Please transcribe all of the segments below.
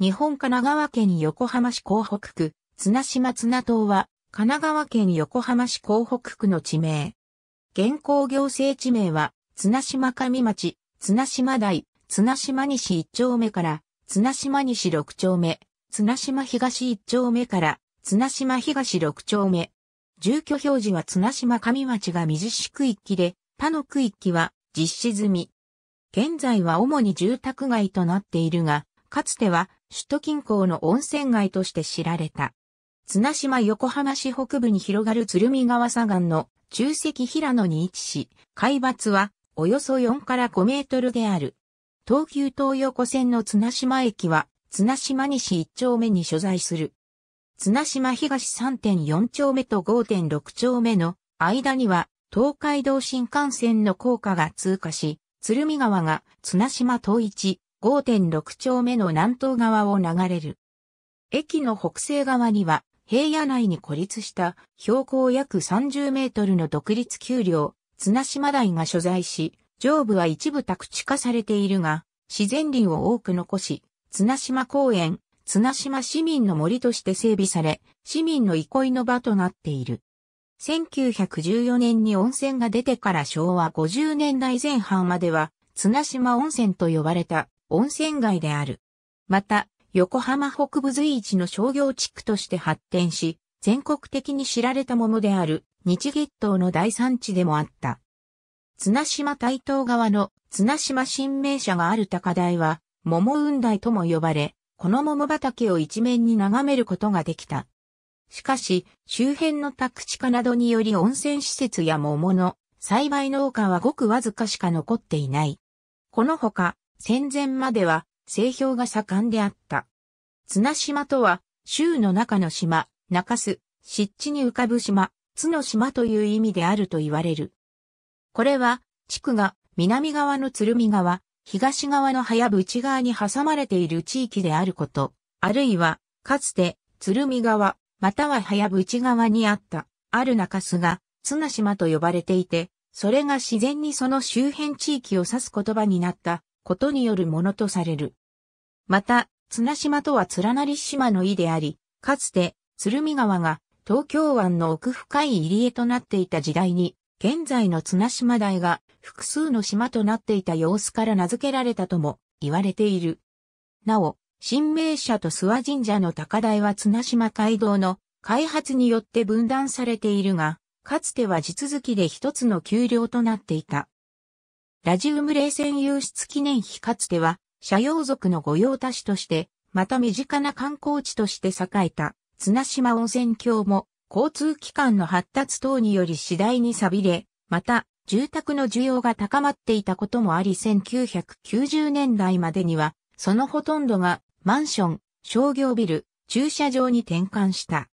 日本神奈川県横浜市港北区、綱島綱島は、神奈川県横浜市港北区の地名。現行行政地名は、綱島上町、綱島台、綱島西1丁目から、綱島西6丁目、綱島東1丁目から、綱島東6丁目。住居表示は綱島上町が水市区域で、他の区域は実施済み。現在は主に住宅街となっているが、かつては首都近郊の温泉街として知られた。綱島横浜市北部に広がる鶴見川左岸の中石平野に位置し、海抜はおよそ4から5メートルである。東急東横線の綱島駅は綱島西1丁目に所在する。綱島東3.4丁目と5.6丁目の間には東海道新幹線の高架が通過し、鶴見川が綱島東一、5.6丁目の南東側を流れる。駅の北西側には、平野内に孤立した標高約30メートルの独立丘陵、綱島台が所在し、上部は一部宅地化されているが、自然林を多く残し、綱島公園、綱島市民の森として整備され、市民の憩いの場となっている。1914年に温泉が出てから昭和50年代前半までは、綱島温泉と呼ばれた温泉街である。また、横浜北部随一の商業地区として発展し、全国的に知られたものである日月島の大産地でもあった。綱島台東側の綱島新名社がある高台は、桃雲台とも呼ばれ、この桃畑を一面に眺めることができた。しかし、周辺の宅地化などにより温泉施設や桃の栽培農家はごくわずかしか残っていない。このほか、戦前までは製氷が盛んであった。綱島とは、州の中の島、中洲、湿地に浮かぶ島、津の島という意味であると言われる。これは、地区が南側の鶴見川、東側の早部内側に挟まれている地域であること、あるいは、かつて、鶴見川、または早部内側にあった、ある中洲が、綱島と呼ばれていて、それが自然にその周辺地域を指す言葉になったことによるものとされる。また、綱島とは連なり島の意であり、かつて、鶴見川が東京湾の奥深い入り江となっていた時代に、現在の綱島台が複数の島となっていた様子から名付けられたとも言われている。なお、新名社と諏訪神社の高台は綱島街道の開発によって分断されているが、かつては地続きで一つの丘陵となっていた。ラジウム冷戦輸出記念碑かつては、社用族の御用達として、また身近な観光地として栄えた、綱島温泉郷も、交通機関の発達等により次第に錆びれ、また、住宅の需要が高まっていたこともあり1990年代までには、そのほとんどがマンション、商業ビル、駐車場に転換した。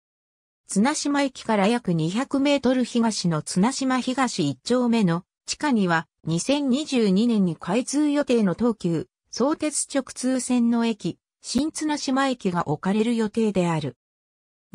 綱島駅から約200メートル東の綱島東1丁目の地下には2022年に開通予定の東急、相鉄直通線の駅、新綱島駅が置かれる予定である。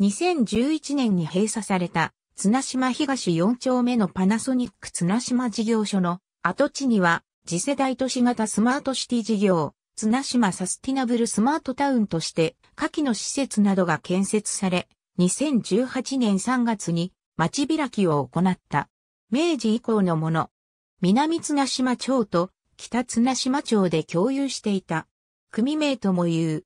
2011年に閉鎖された綱島東4丁目のパナソニック綱島事業所の跡地には次世代都市型スマートシティ事業、綱島サスティナブルスマートタウンとして下記の施設などが建設され、2018年3月に街開きを行った。明治以降のもの、南綱島町と北綱島町で共有していた。組名とも言う。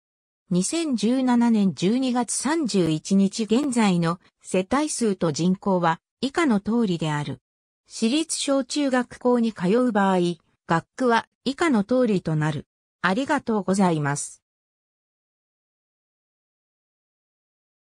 2017年12月31日現在の世帯数と人口は以下の通りである。私立小中学校に通う場合、学区は以下の通りとなる。ありがとうございます。